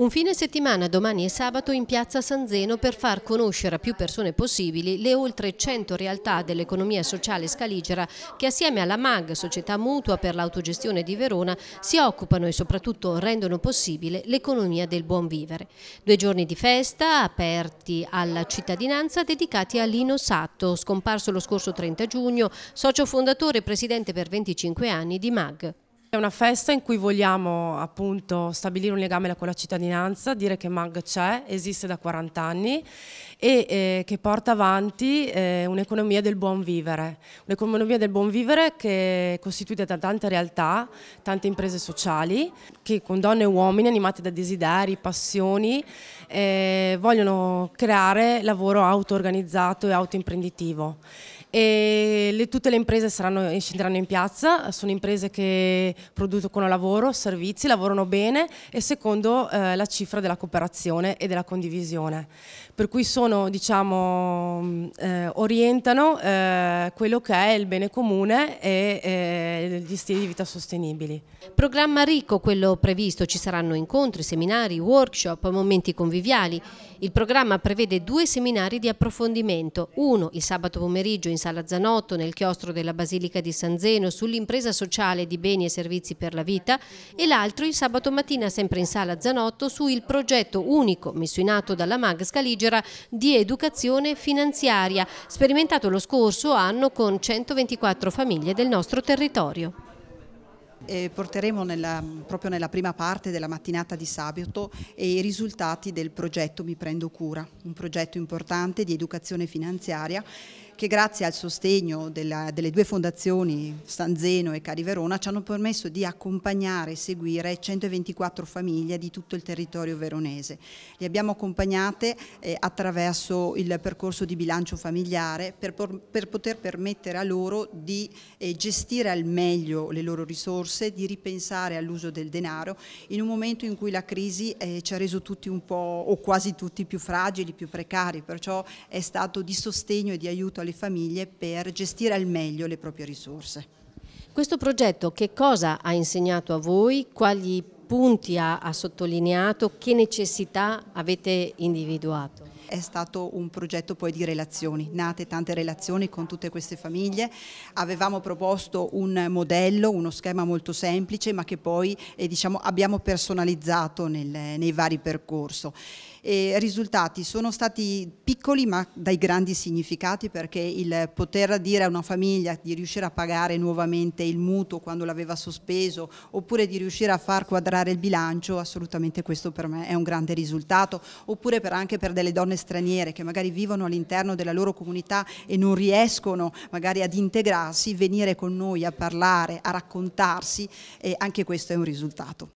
Un fine settimana domani e sabato in piazza San Zeno per far conoscere a più persone possibili le oltre 100 realtà dell'economia sociale scaligera che assieme alla MAG, società mutua per l'autogestione di Verona, si occupano e soprattutto rendono possibile l'economia del buon vivere. Due giorni di festa aperti alla cittadinanza dedicati a Lino Satto, scomparso lo scorso 30 giugno, socio fondatore e presidente per 25 anni di MAG. È una festa in cui vogliamo appunto stabilire un legame con la cittadinanza, dire che MAG c'è, esiste da 40 anni e eh, che porta avanti eh, un'economia del buon vivere, un'economia del buon vivere che è costituita da tante realtà, tante imprese sociali che con donne e uomini animate da desideri, passioni, eh, vogliono creare lavoro auto-organizzato e autoimprenditivo e le, tutte le imprese saranno, scenderanno in piazza, sono imprese che producono lavoro, servizi, lavorano bene e secondo eh, la cifra della cooperazione e della condivisione. Per cui sono, diciamo, mm, eh, orientano eh, quello che è il bene comune e eh, gli stili di vita sostenibili. Programma ricco quello previsto, ci saranno incontri, seminari, workshop, momenti conviviali. Il programma prevede due seminari di approfondimento, uno il sabato pomeriggio in in Sala Zanotto, nel chiostro della Basilica di San Zeno, sull'impresa sociale di beni e servizi per la vita e l'altro il sabato mattina sempre in Sala Zanotto su il progetto unico messo in atto dalla Mag Scaligera di educazione finanziaria, sperimentato lo scorso anno con 124 famiglie del nostro territorio. Eh, porteremo nella, proprio nella prima parte della mattinata di sabato i risultati del progetto Mi Prendo Cura, un progetto importante di educazione finanziaria che grazie al sostegno della, delle due fondazioni Stanzeno e Cari Verona ci hanno permesso di accompagnare e seguire 124 famiglie di tutto il territorio veronese. Le abbiamo accompagnate eh, attraverso il percorso di bilancio familiare per, per poter permettere a loro di eh, gestire al meglio le loro risorse, di ripensare all'uso del denaro in un momento in cui la crisi eh, ci ha reso tutti un po' o quasi tutti più fragili, più precari, perciò è stato di sostegno e di aiuto alle alle famiglie per gestire al meglio le proprie risorse. Questo progetto che cosa ha insegnato a voi? Quali punti ha, ha sottolineato? Che necessità avete individuato? È stato un progetto poi di relazioni, nate tante relazioni con tutte queste famiglie. Avevamo proposto un modello, uno schema molto semplice, ma che poi eh, diciamo, abbiamo personalizzato nel, nei vari percorsi e risultati sono stati piccoli ma dai grandi significati perché il poter dire a una famiglia di riuscire a pagare nuovamente il mutuo quando l'aveva sospeso oppure di riuscire a far quadrare il bilancio, assolutamente questo per me è un grande risultato, oppure per anche per delle donne straniere che magari vivono all'interno della loro comunità e non riescono magari ad integrarsi, venire con noi a parlare, a raccontarsi, anche questo è un risultato.